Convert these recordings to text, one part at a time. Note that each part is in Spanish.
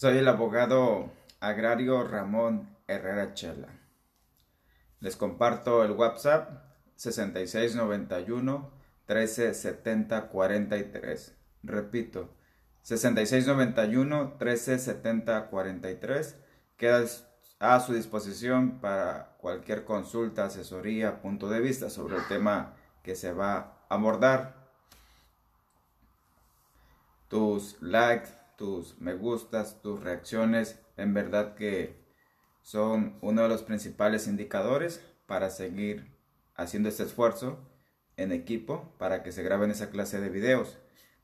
Soy el abogado agrario Ramón Herrera Chela. Les comparto el WhatsApp 6691 1370 43. Repito, 6691 1370 43. Queda a su disposición para cualquier consulta, asesoría, punto de vista sobre el tema que se va a abordar. Tus likes tus me gustas, tus reacciones, en verdad que son uno de los principales indicadores para seguir haciendo este esfuerzo en equipo para que se graben esa clase de videos.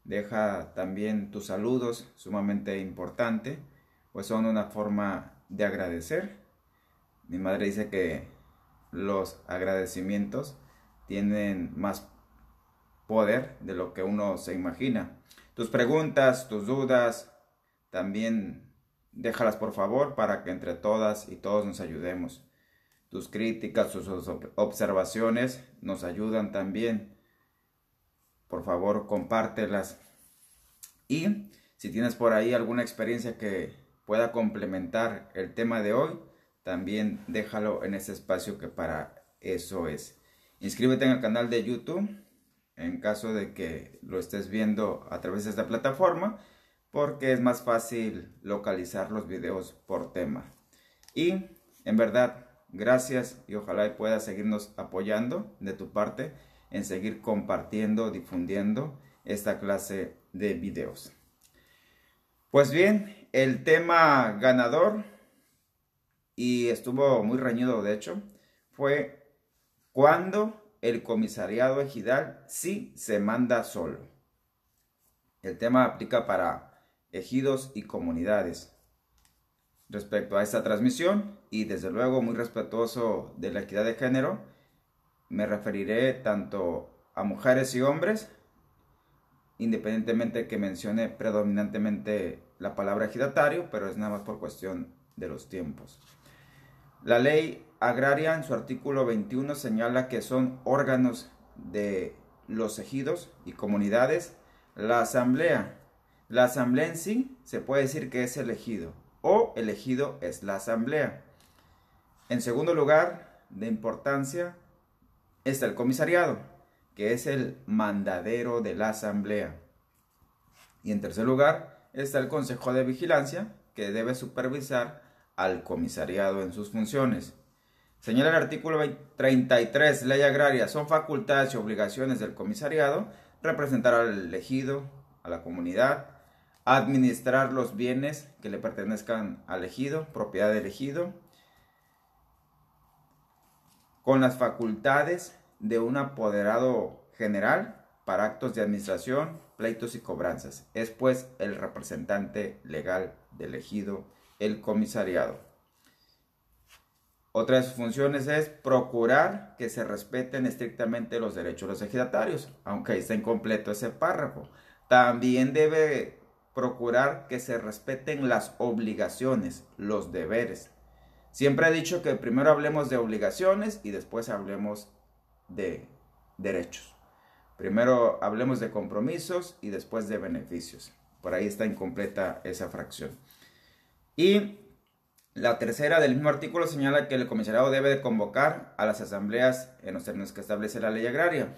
Deja también tus saludos, sumamente importante, pues son una forma de agradecer. Mi madre dice que los agradecimientos tienen más poder de lo que uno se imagina tus preguntas, tus dudas, también déjalas por favor para que entre todas y todos nos ayudemos. Tus críticas, tus observaciones nos ayudan también. Por favor, compártelas. Y si tienes por ahí alguna experiencia que pueda complementar el tema de hoy, también déjalo en ese espacio que para eso es. Inscríbete en el canal de YouTube en caso de que lo estés viendo a través de esta plataforma, porque es más fácil localizar los videos por tema. Y en verdad, gracias y ojalá puedas seguirnos apoyando de tu parte en seguir compartiendo, difundiendo esta clase de videos. Pues bien, el tema ganador, y estuvo muy reñido de hecho, fue cuando el comisariado ejidal sí se manda solo. El tema aplica para ejidos y comunidades. Respecto a esta transmisión, y desde luego muy respetuoso de la equidad de género, me referiré tanto a mujeres y hombres, independientemente que mencione predominantemente la palabra ejidatario, pero es nada más por cuestión de los tiempos. La ley agraria en su artículo 21 señala que son órganos de los ejidos y comunidades la asamblea. La asamblea en sí se puede decir que es elegido o elegido es la asamblea. En segundo lugar, de importancia, está el comisariado, que es el mandadero de la asamblea. Y en tercer lugar, está el consejo de vigilancia, que debe supervisar al comisariado en sus funciones. Señala el artículo 33, Ley Agraria, son facultades y obligaciones del comisariado representar al elegido, a la comunidad, administrar los bienes que le pertenezcan al elegido, propiedad del elegido, con las facultades de un apoderado general para actos de administración, pleitos y cobranzas. Es pues el representante legal del elegido, el comisariado. Otra de sus funciones es procurar que se respeten estrictamente los derechos de los ejidatarios, aunque ahí está incompleto ese párrafo. También debe procurar que se respeten las obligaciones, los deberes. Siempre he dicho que primero hablemos de obligaciones y después hablemos de derechos. Primero hablemos de compromisos y después de beneficios. Por ahí está incompleta esa fracción. Y la tercera del mismo artículo señala que el comisionado debe de convocar a las asambleas en los términos que establece la ley agraria,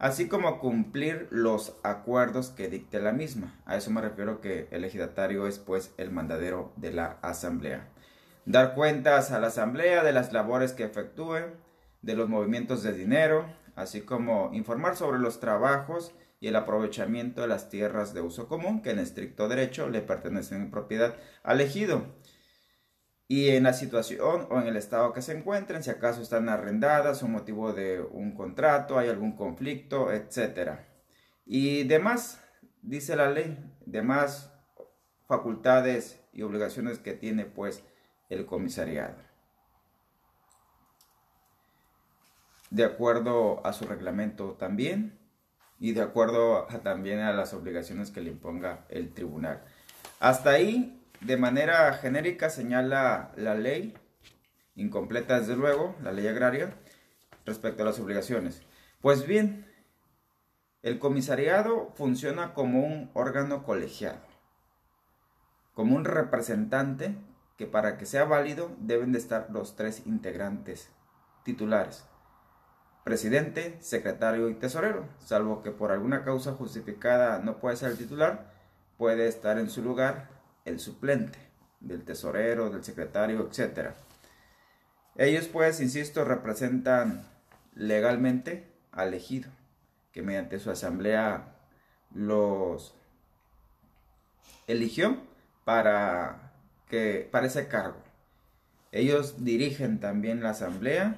así como cumplir los acuerdos que dicte la misma. A eso me refiero que el ejidatario es pues el mandadero de la asamblea. Dar cuentas a la asamblea de las labores que efectúe, de los movimientos de dinero, así como informar sobre los trabajos y el aprovechamiento de las tierras de uso común que en estricto derecho le pertenecen en propiedad al elegido y en la situación o en el estado que se encuentren, si acaso están arrendadas, o motivo de un contrato, hay algún conflicto, etc. Y demás, dice la ley, demás facultades y obligaciones que tiene pues el comisariado. De acuerdo a su reglamento también y de acuerdo también a las obligaciones que le imponga el tribunal. Hasta ahí de manera genérica señala la ley, incompleta desde luego, la ley agraria, respecto a las obligaciones. Pues bien, el comisariado funciona como un órgano colegiado, como un representante que para que sea válido deben de estar los tres integrantes titulares, presidente, secretario y tesorero, salvo que por alguna causa justificada no puede ser el titular, puede estar en su lugar el suplente del tesorero, del secretario, etc. Ellos pues, insisto, representan legalmente al elegido, que mediante su asamblea los eligió para, que, para ese cargo. Ellos dirigen también la asamblea,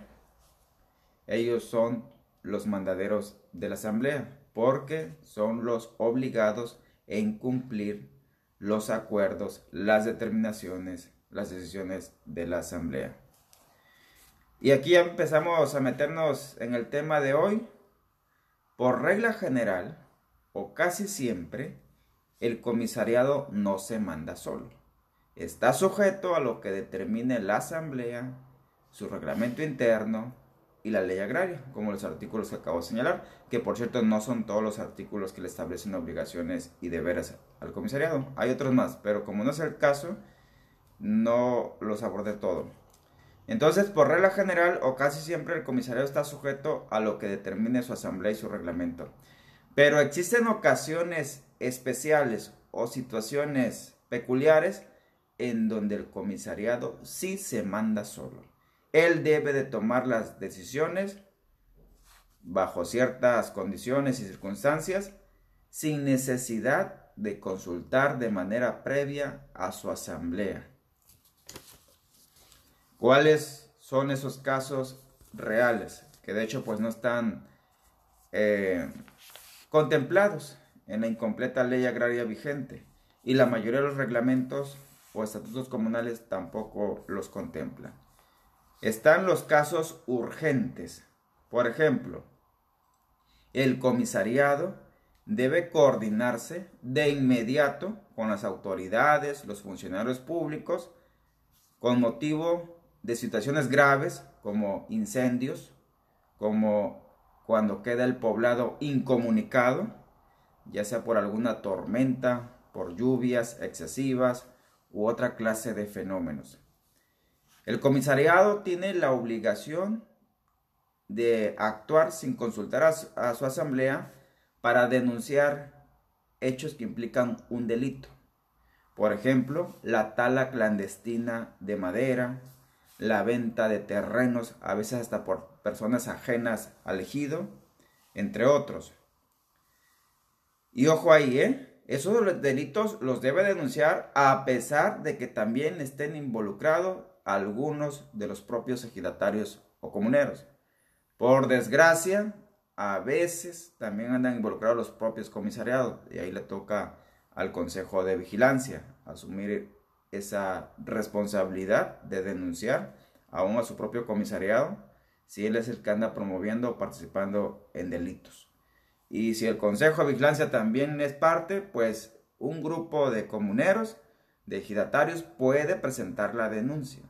ellos son los mandaderos de la asamblea, porque son los obligados en cumplir los acuerdos, las determinaciones, las decisiones de la Asamblea. Y aquí empezamos a meternos en el tema de hoy. Por regla general, o casi siempre, el comisariado no se manda solo. Está sujeto a lo que determine la Asamblea, su reglamento interno y la ley agraria, como los artículos que acabo de señalar, que por cierto no son todos los artículos que le establecen obligaciones y deberes el comisariado. Hay otros más, pero como no es el caso, no los abordé todo. Entonces, por regla general o casi siempre el comisariado está sujeto a lo que determine su asamblea y su reglamento. Pero existen ocasiones especiales o situaciones peculiares en donde el comisariado sí se manda solo. Él debe de tomar las decisiones bajo ciertas condiciones y circunstancias sin necesidad de consultar de manera previa a su asamblea. ¿Cuáles son esos casos reales? Que de hecho pues no están eh, contemplados en la incompleta ley agraria vigente y la mayoría de los reglamentos o estatutos comunales tampoco los contemplan. Están los casos urgentes, por ejemplo, el comisariado debe coordinarse de inmediato con las autoridades, los funcionarios públicos, con motivo de situaciones graves como incendios, como cuando queda el poblado incomunicado, ya sea por alguna tormenta, por lluvias excesivas u otra clase de fenómenos. El comisariado tiene la obligación de actuar sin consultar a su, asamblea para denunciar hechos que implican un delito. Por ejemplo, la tala clandestina de madera, la venta de terrenos, a veces hasta por personas ajenas al ejido, entre otros. Y ojo ahí, ¿eh? Esos delitos los debe denunciar a pesar de que también estén involucrados algunos de los propios ejidatarios o comuneros. Por desgracia, a veces también andan involucrados los propios comisariados y ahí le toca al Consejo de Vigilancia asumir esa responsabilidad de denunciar aún a su propio comisariado si él es el que anda promoviendo o participando en delitos. Y si el Consejo de Vigilancia también es parte, pues un grupo de comuneros, de ejidatarios, puede presentar la denuncia.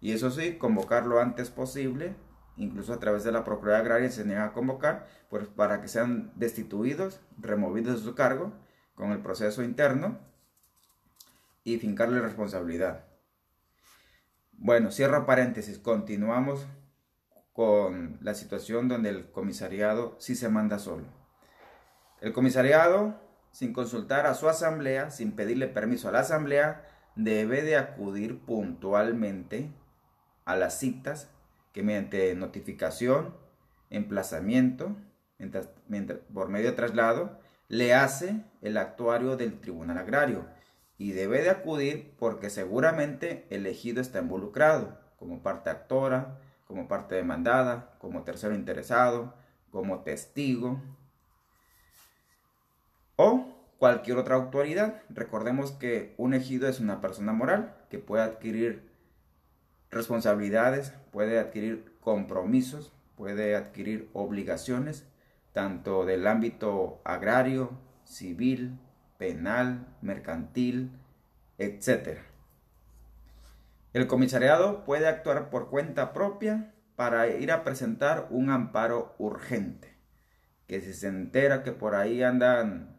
Y eso sí, convocarlo antes posible incluso a través de la propiedad Agraria se niega a convocar, pues para que sean destituidos, removidos de su cargo con el proceso interno y fincarle responsabilidad. Bueno, cierro paréntesis, continuamos con la situación donde el comisariado sí se manda solo. El comisariado, sin consultar a su asamblea, sin pedirle permiso a la asamblea, debe de acudir puntualmente a las citas que mediante notificación, emplazamiento, por medio de traslado, le hace el actuario del tribunal agrario y debe de acudir porque seguramente el ejido está involucrado como parte actora, como parte demandada, como tercero interesado, como testigo o cualquier otra autoridad. Recordemos que un ejido es una persona moral que puede adquirir responsabilidades, puede adquirir compromisos, puede adquirir obligaciones, tanto del ámbito agrario, civil, penal, mercantil, etc. El comisariado puede actuar por cuenta propia para ir a presentar un amparo urgente. Que si se entera que por ahí andan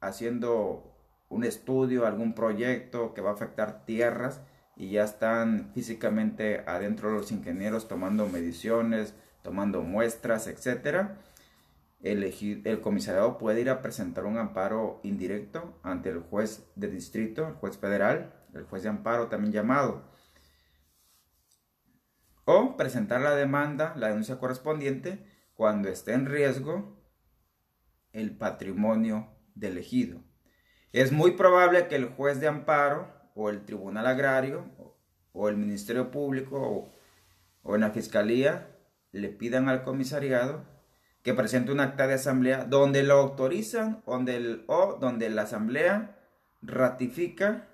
haciendo un estudio, algún proyecto que va a afectar tierras, y ya están físicamente adentro los ingenieros tomando mediciones, tomando muestras, etc. el, el comisariado puede ir a presentar un amparo indirecto ante el juez de distrito, el juez federal, el juez de amparo también llamado, o presentar la demanda, la denuncia correspondiente, cuando esté en riesgo el patrimonio del ejido. Es muy probable que el juez de amparo o el Tribunal Agrario o el Ministerio Público o, en la Fiscalía le pidan al comisariado que presente un acta de asamblea donde lo autorizan donde o donde la asamblea ratifica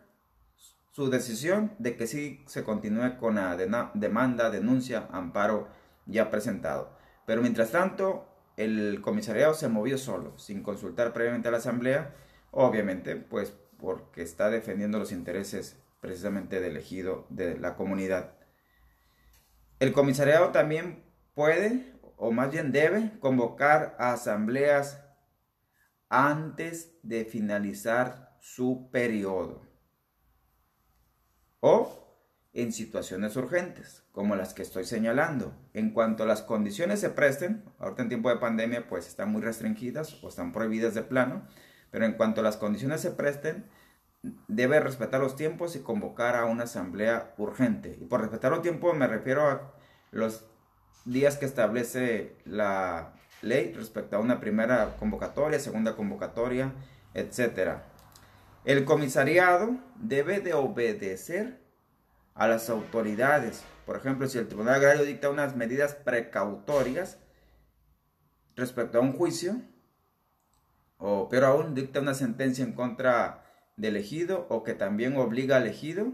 su decisión de que sí se continúe con la demanda, denuncia, amparo ya presentado. Pero mientras tanto, el comisariado se movió solo, sin consultar previamente a la asamblea, obviamente, pues porque está defendiendo los intereses precisamente del ejido, de la comunidad. El comisariado también puede, o más bien debe, convocar a asambleas antes de finalizar su periodo o en situaciones urgentes, como las que estoy señalando. En cuanto a las condiciones se presten, ahorita en tiempo de pandemia pues están muy restringidas o están prohibidas de plano, pero en cuanto las condiciones se presten, debe respetar los tiempos y convocar a una asamblea urgente. Y por respetar los tiempos me refiero a los días que establece la ley respecto a una primera convocatoria, segunda convocatoria, etc. El comisariado debe de obedecer a las autoridades. Por ejemplo, si el Tribunal Agrario dicta unas medidas precautorias respecto a un juicio, o, pero aún dicta una sentencia en contra del elegido o que también obliga al elegido,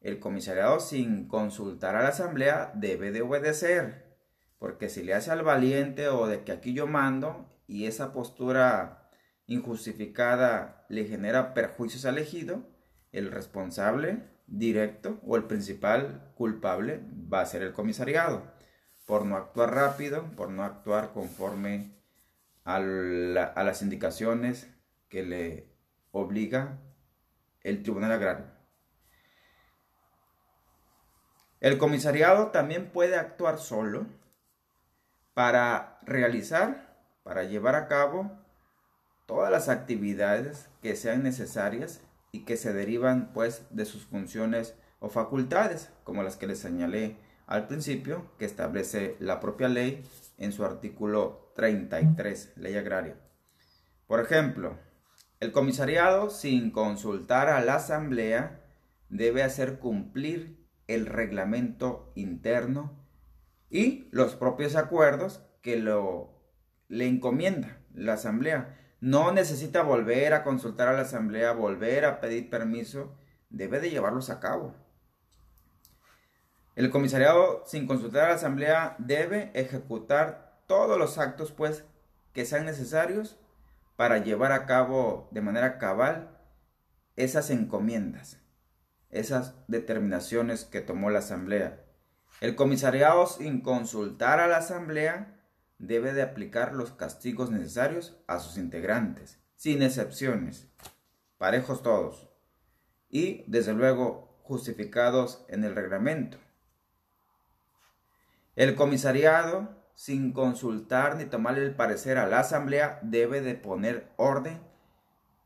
el comisariado sin consultar a la asamblea debe de obedecer, porque si le hace al valiente o de que aquí yo mando y esa postura injustificada le genera perjuicios al elegido, el responsable directo o el principal culpable va a ser el comisariado, por no actuar rápido, por no actuar conforme a, las indicaciones que le obliga el Tribunal Agrario. El comisariado también puede actuar solo para realizar, para llevar a cabo todas las actividades que sean necesarias y que se derivan pues de sus funciones o facultades, como las que les señalé al principio, que establece la propia ley en su artículo 33, ley agraria. Por ejemplo, el comisariado, sin consultar a la asamblea, debe hacer cumplir el reglamento interno y los propios acuerdos que lo, le encomienda la asamblea. No necesita volver a consultar a la asamblea, volver a pedir permiso, debe de llevarlos a cabo. El comisariado, sin consultar a la asamblea, debe ejecutar todos los actos pues que sean necesarios para llevar a cabo de manera cabal esas encomiendas, esas determinaciones que tomó la asamblea. El comisariado sin consultar a la asamblea debe de aplicar los castigos necesarios a sus integrantes, sin excepciones, parejos todos, y desde luego justificados en el reglamento. El comisariado sin consultar ni tomar el parecer a la Asamblea, debe de poner orden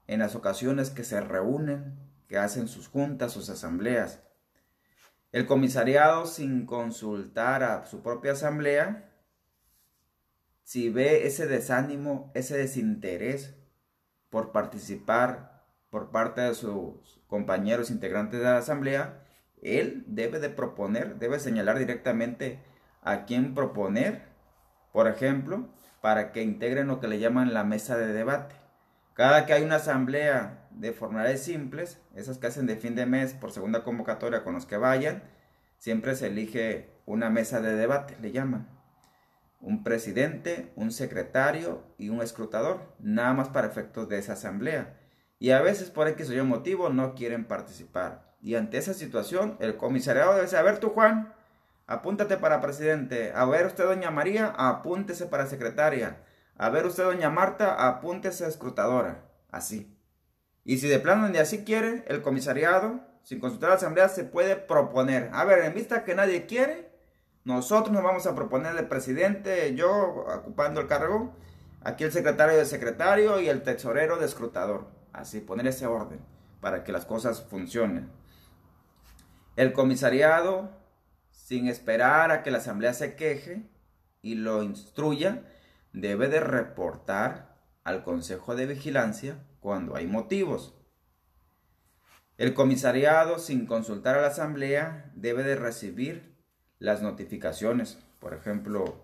en las ocasiones que se reúnen, que hacen sus juntas, sus asambleas. El comisariado, sin consultar a su propia asamblea, si ve ese desánimo, ese desinterés por participar por parte de sus compañeros integrantes de la asamblea, él debe de proponer, debe señalar directamente a quién proponer por ejemplo, para que integren lo que le llaman la mesa de debate. Cada que hay una asamblea de formales simples, esas que hacen de fin de mes por segunda convocatoria con los que vayan, siempre se elige una mesa de debate, le llaman. Un presidente, un secretario y un escrutador, nada más para efectos de esa asamblea. Y a veces por X o Y motivo no quieren participar. Y ante esa situación, el comisariado debe saber, tú Juan, apúntate para presidente. A ver usted, doña María, apúntese para secretaria. A ver usted, doña Marta, apúntese a escrutadora. Así. Y si de plano ni así quiere, el comisariado, sin consultar a la asamblea, se puede proponer. A ver, en vista que nadie quiere, nosotros nos vamos a proponer el presidente, yo ocupando el cargo, aquí el secretario de secretario y el tesorero de escrutador. Así, poner ese orden para que las cosas funcionen. El comisariado sin esperar a que la asamblea se queje y lo instruya, debe de reportar al Consejo de Vigilancia cuando hay motivos. El comisariado, sin consultar a la asamblea, debe de recibir las notificaciones, por ejemplo,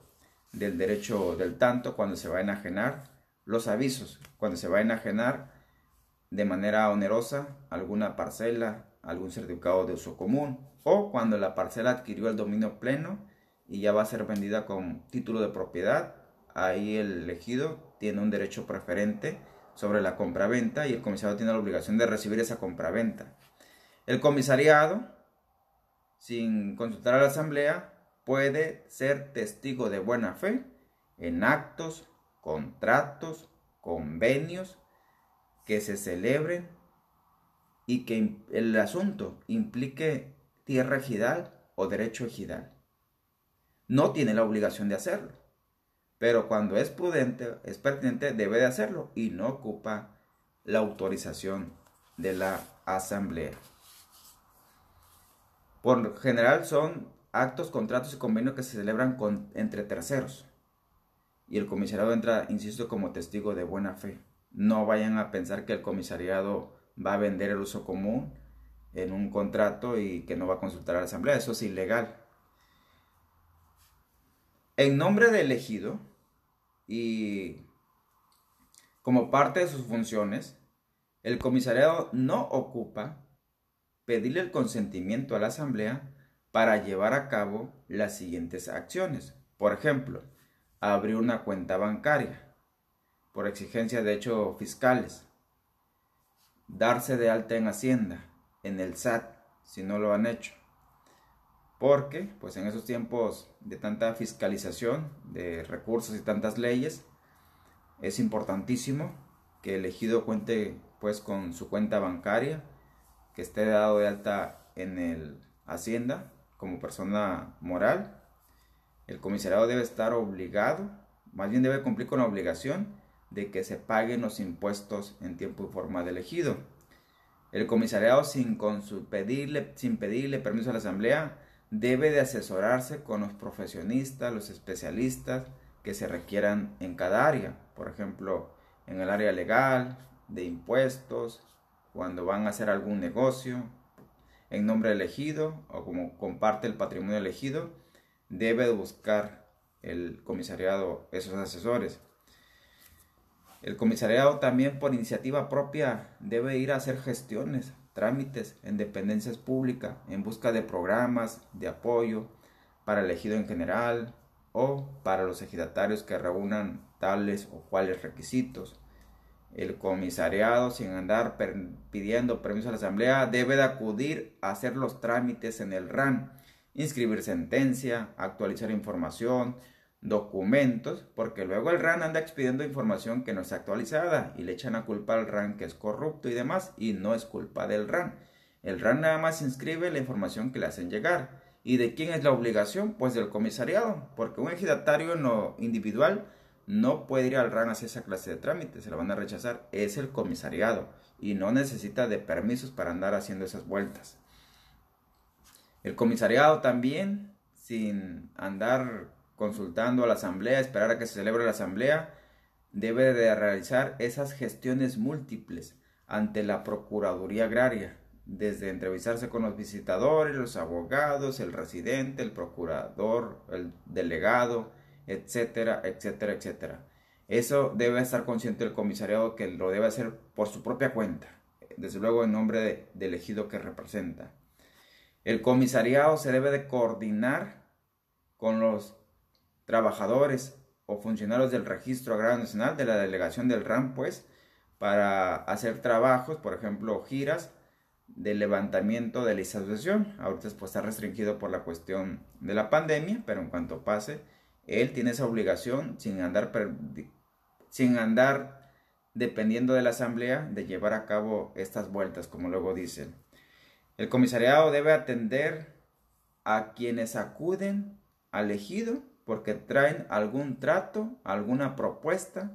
del derecho del tanto cuando se va a enajenar, los avisos cuando se va a enajenar de manera onerosa alguna parcela algún certificado de uso común o cuando la parcela adquirió el dominio pleno y ya va a ser vendida con título de propiedad, ahí el elegido tiene un derecho preferente sobre la compraventa y el comisario tiene la obligación de recibir esa compraventa. El comisariado, sin consultar a la asamblea, puede ser testigo de buena fe en actos, contratos, convenios que se celebren y que el asunto implique tierra ejidal o derecho ejidal. No tiene la obligación de hacerlo, pero cuando es prudente, es pertinente, debe de hacerlo y no ocupa la autorización de la asamblea. Por general son actos, contratos y convenios que se celebran con, entre terceros. Y el comisariado entra, insisto, como testigo de buena fe. No vayan a pensar que el comisariado va a vender el uso común en un contrato y que no va a consultar a la asamblea. Eso es ilegal. En nombre del elegido y como parte de sus funciones, el comisariado no ocupa pedirle el consentimiento a la asamblea para llevar a cabo las siguientes acciones. Por ejemplo, abrir una cuenta bancaria por exigencia de hecho fiscales, darse de alta en Hacienda, en el SAT, si no lo han hecho. Porque, pues en esos tiempos de tanta fiscalización de recursos y tantas leyes, es importantísimo que el elegido cuente pues con su cuenta bancaria, que esté dado de alta en el Hacienda como persona moral. El comisariado debe estar obligado, más bien debe cumplir con la obligación de que se paguen los impuestos en tiempo y forma de elegido. El comisariado, sin, pedirle, sin pedirle permiso a la asamblea, debe de asesorarse con los profesionistas, los especialistas que se requieran en cada área. Por ejemplo, en el área legal, de impuestos, cuando van a hacer algún negocio, en nombre elegido o como comparte el patrimonio elegido, debe buscar el comisariado esos asesores. El comisariado también por iniciativa propia debe ir a hacer gestiones, trámites en dependencias públicas en busca de programas de apoyo para el ejido en general o para los ejidatarios que reúnan tales o cuales requisitos. El comisariado, sin andar pidiendo permiso a la asamblea, debe de acudir a hacer los trámites en el RAN, inscribir sentencia, actualizar información, documentos, porque luego el RAN anda expidiendo información que no está actualizada y le echan a culpa al RAN que es corrupto y demás, y no es culpa del RAN. El RAN nada más inscribe la información que le hacen llegar. ¿Y de quién es la obligación? Pues del comisariado, porque un ejidatario no individual no puede ir al RAN a hacer esa clase de trámites, se la van a rechazar. Es el comisariado y no necesita de permisos para andar haciendo esas vueltas. El comisariado también, sin andar consultando a la asamblea, esperar a que se celebre la asamblea, debe de realizar esas gestiones múltiples ante la Procuraduría Agraria, desde entrevistarse con los visitadores, los abogados, el residente, el procurador, el delegado, etcétera, etcétera, etcétera. Eso debe estar consciente el comisariado que lo debe hacer por su propia cuenta, desde luego en nombre del elegido que representa. El comisariado se debe de coordinar con los trabajadores o funcionarios del Registro Agrario Nacional de la delegación del RAM, pues, para hacer trabajos, por ejemplo, giras de levantamiento de la institución. Ahorita pues, está restringido por la cuestión de la pandemia, pero en cuanto pase, él tiene esa obligación sin andar, sin andar dependiendo de la asamblea de llevar a cabo estas vueltas, como luego dicen. El comisariado debe atender a quienes acuden al ejido porque traen algún trato, alguna propuesta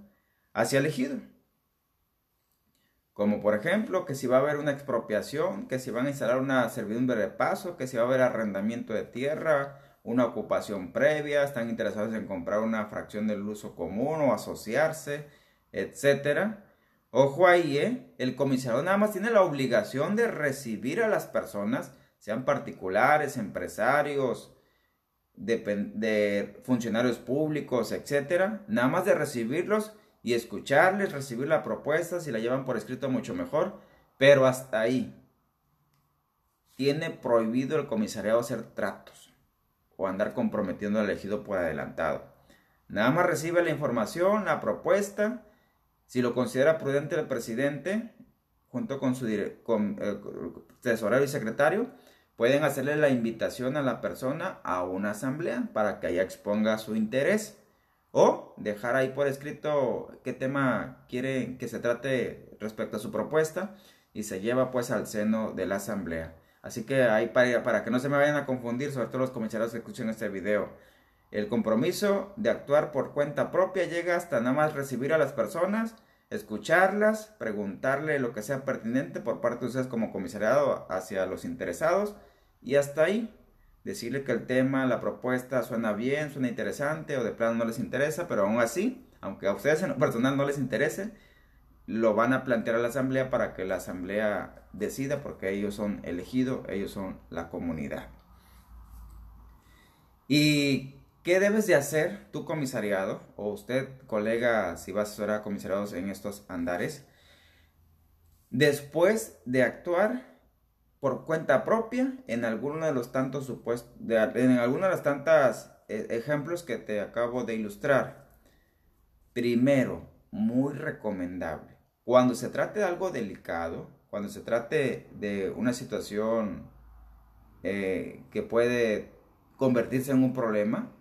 hacia el ejido. Como por ejemplo que si va a haber una expropiación, que si van a instalar una servidumbre de paso, que si va a haber arrendamiento de tierra, una ocupación previa, están interesados en comprar una fracción del uso común o asociarse, etc. Ojo ahí, ¿eh? el comisario nada más tiene la obligación de recibir a las personas, sean particulares, empresarios, de, funcionarios públicos, etcétera, nada más de recibirlos y escucharles, recibir la propuesta, si la llevan por escrito mucho mejor, pero hasta ahí. Tiene prohibido el comisariado hacer tratos o andar comprometiendo al elegido por adelantado. Nada más recibe la información, la propuesta, si lo considera prudente el presidente, junto con su tesorero y secretario, Pueden hacerle la invitación a la persona a una asamblea para que ella exponga su interés o dejar ahí por escrito qué tema quieren que se trate respecto a su propuesta y se lleva pues al seno de la asamblea. Así que ahí para, que no se me vayan a confundir, sobre todo los comisarios que escuchen este video. El compromiso de actuar por cuenta propia llega hasta nada más recibir a las personas escucharlas, preguntarle lo que sea pertinente por parte de ustedes como comisariado hacia los interesados y hasta ahí decirle que el tema, la propuesta suena bien, suena interesante o de plano no les interesa, pero aún así, aunque a ustedes en personal no les interese, lo van a plantear a la asamblea para que la asamblea decida porque ellos son elegidos, ellos son la comunidad. Y ¿Qué debes de hacer tu comisariado o usted, colega, si vas a asesorar a comisariados en estos andares? Después de actuar por cuenta propia en alguno de los tantos supuestos, en alguno de los tantos e-, ejemplos que te acabo de ilustrar. Primero, muy recomendable. Cuando se trate de algo delicado, cuando se trate de una situación eh, que puede convertirse en un problema,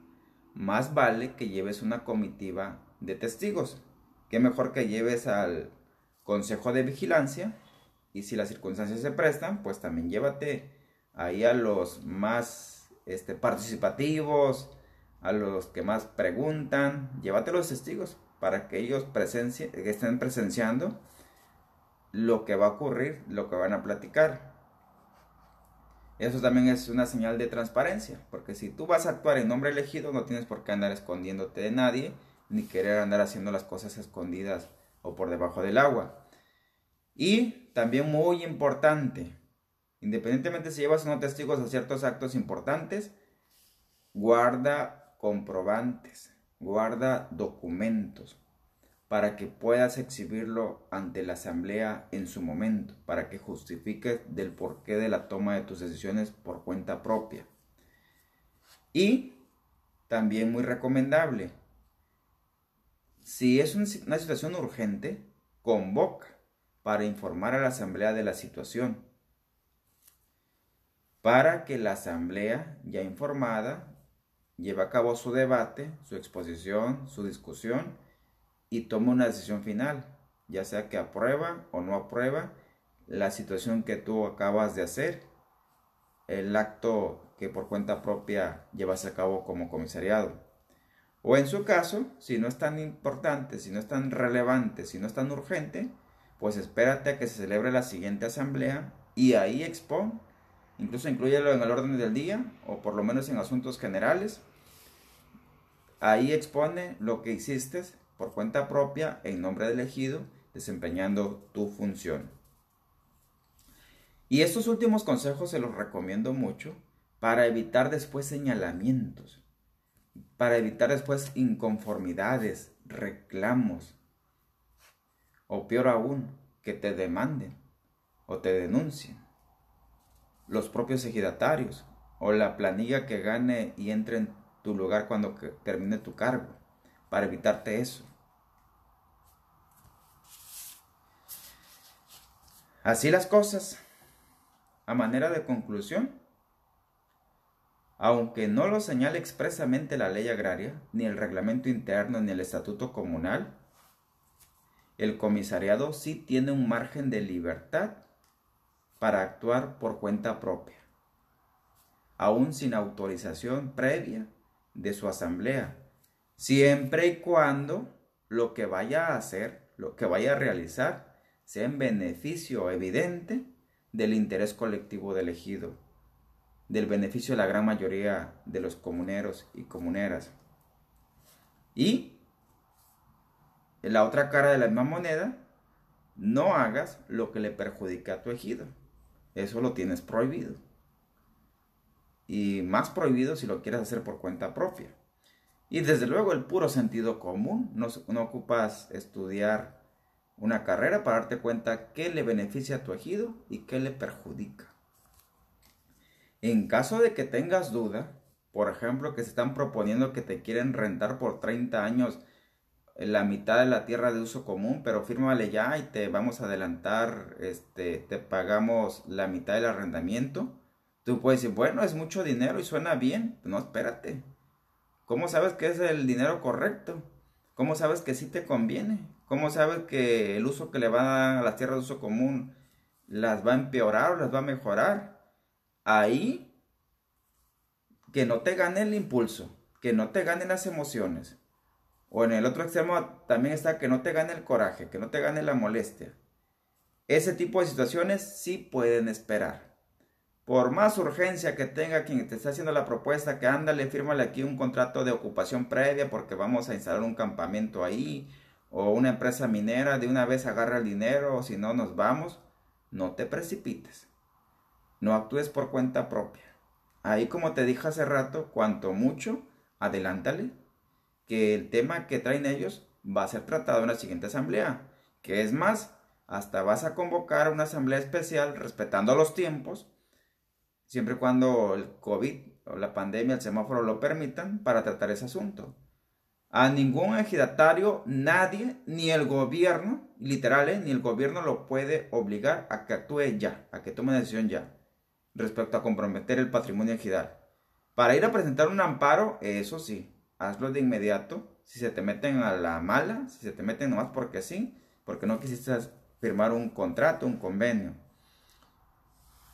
más vale que lleves una comitiva de testigos. que mejor que lleves al Consejo de Vigilancia y si las circunstancias se prestan, pues también llévate ahí a los más este, participativos, a los que más preguntan, llévate los testigos para que ellos que estén presenciando lo que va a ocurrir, lo que van a platicar. Eso también es una señal de transparencia, porque si tú vas a actuar en nombre elegido, no tienes por qué andar escondiéndote de nadie, ni querer andar haciendo las cosas escondidas o por debajo del agua. Y también muy importante, independientemente si llevas o no testigos a ciertos actos importantes, guarda comprobantes, guarda documentos, para que puedas exhibirlo ante la asamblea en su momento, para que justifiques del porqué de la toma de tus decisiones por cuenta propia. Y también muy recomendable, si es una situación urgente, convoca para informar a la asamblea de la situación, para que la asamblea ya informada lleve a cabo su debate, su exposición, su discusión, y toma una decisión final, ya sea que aprueba o no aprueba la situación que tú acabas de hacer, el acto que por cuenta propia llevas a cabo como comisariado. O en su caso, si no es tan importante, si no es tan relevante, si no es tan urgente, pues espérate a que se celebre la siguiente asamblea y ahí expone, incluso incluyelo en el orden del día o por lo menos en asuntos generales. Ahí expone lo que hiciste por cuenta propia en nombre del elegido, desempeñando tu función. Y estos últimos consejos se los recomiendo mucho para evitar después señalamientos, para evitar después inconformidades, reclamos, o peor aún, que te demanden o te denuncien los propios ejidatarios o la planilla que gane y entre en tu lugar cuando termine tu cargo, para evitarte eso. Así las cosas. A manera de conclusión, aunque no lo señale expresamente la ley agraria, ni el reglamento interno, ni el estatuto comunal, el comisariado sí tiene un margen de libertad para actuar por cuenta propia, aún sin autorización previa de su asamblea, siempre y cuando lo que vaya a hacer, lo que vaya a realizar, sea en beneficio evidente del interés colectivo del ejido, del beneficio de la gran mayoría de los comuneros y comuneras. Y en la otra cara de la misma moneda, no hagas lo que le perjudica a tu ejido. Eso lo tienes prohibido. Y más prohibido si lo quieres hacer por cuenta propia. Y desde luego el puro sentido común, no, no ocupas estudiar una carrera para darte cuenta qué le beneficia a tu ejido y qué le perjudica. En caso de que tengas duda, por ejemplo, que se están proponiendo que te quieren rentar por 30 años la mitad de la tierra de uso común, pero fírmale ya y te vamos a adelantar, este, te pagamos la mitad del arrendamiento. Tú puedes decir, bueno, es mucho dinero y suena bien. No, espérate. ¿Cómo sabes que es el dinero correcto? ¿Cómo sabes que sí te conviene? ¿Cómo sabes que el uso que le van a las tierras de uso común las va a empeorar o las va a mejorar? Ahí que no te gane el impulso, que no te gane las emociones. O en el otro extremo también está que no te gane el coraje, que no te gane la molestia. Ese tipo de situaciones sí pueden esperar. Por más urgencia que tenga quien te está haciendo la propuesta, que ándale, fírmale aquí un contrato de ocupación previa porque vamos a instalar un campamento ahí o una empresa minera, de una vez agarra el dinero o si no nos vamos, no te precipites. No actúes por cuenta propia. Ahí como te dije hace rato, cuanto mucho, adelántale que el tema que traen ellos va a ser tratado en la siguiente asamblea. Que es más, hasta vas a convocar una asamblea especial respetando los tiempos, siempre cuando el COVID o la pandemia, el semáforo lo permitan, para tratar ese asunto a ningún ejidatario, nadie, ni el gobierno, literal, eh, ni el gobierno lo puede obligar a que actúe ya, a que tome decisión ya, respecto a comprometer el patrimonio ejidal. Para ir a presentar un amparo, eso sí, hazlo de inmediato. Si se te meten a la mala, si se te meten nomás porque sí, porque no quisiste firmar un contrato, un convenio.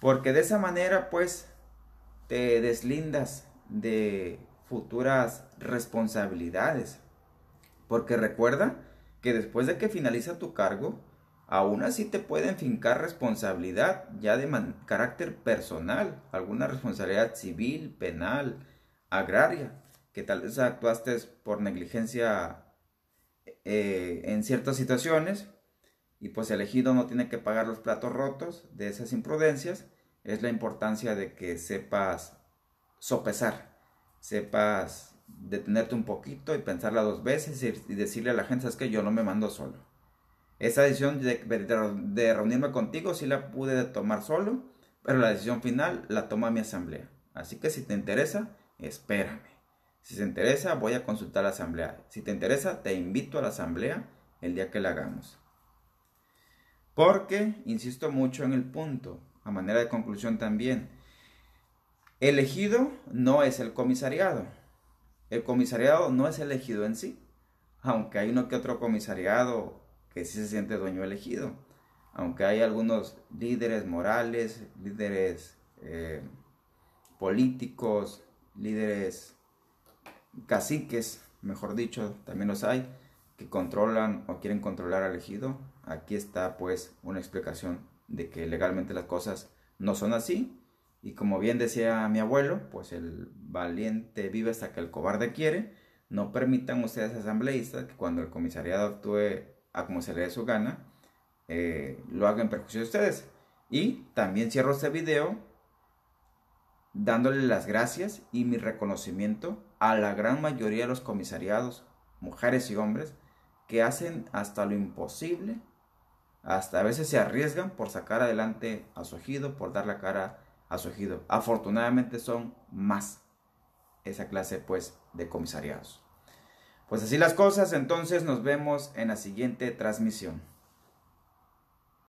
Porque de esa manera, pues, te deslindas de futuras responsabilidades. Porque recuerda que después de que finaliza tu cargo, aún así te pueden fincar responsabilidad ya de carácter personal, alguna responsabilidad civil, penal, agraria, que tal vez actuaste por negligencia eh, en ciertas situaciones y pues el elegido no tiene que pagar los platos rotos de esas imprudencias, es la importancia de que sepas sopesar sepas detenerte un poquito y pensarla dos veces y, decirle a la gente, es que yo no me mando solo. Esa decisión de, reunirme contigo sí la pude tomar solo, pero la decisión final la toma mi asamblea. Así que si te interesa, espérame. Si te interesa, voy a consultar a la asamblea. Si te interesa, te invito a la asamblea el día que la hagamos. Porque, insisto mucho en el punto, a manera de conclusión también, elegido no es el comisariado. El comisariado no es elegido en sí, aunque hay uno que otro comisariado que sí se siente dueño elegido, aunque hay algunos líderes morales, líderes eh, políticos, líderes caciques, mejor dicho, también los hay, que controlan o quieren controlar al elegido, Aquí está pues una explicación de que legalmente las cosas no son así y como bien decía mi abuelo, pues el valiente vive hasta que el cobarde quiere. No permitan ustedes asambleístas que cuando el comisariado actúe a como se le dé su gana, eh, lo hagan en perjuicio de ustedes. Y también cierro este video dándole las gracias y mi reconocimiento a la gran mayoría de los comisariados, mujeres y hombres, que hacen hasta lo imposible, hasta a veces se arriesgan por sacar adelante a su ejido, por dar la cara a su Afortunadamente son más esa clase pues de comisariados. Pues así las cosas, entonces nos vemos en la siguiente transmisión.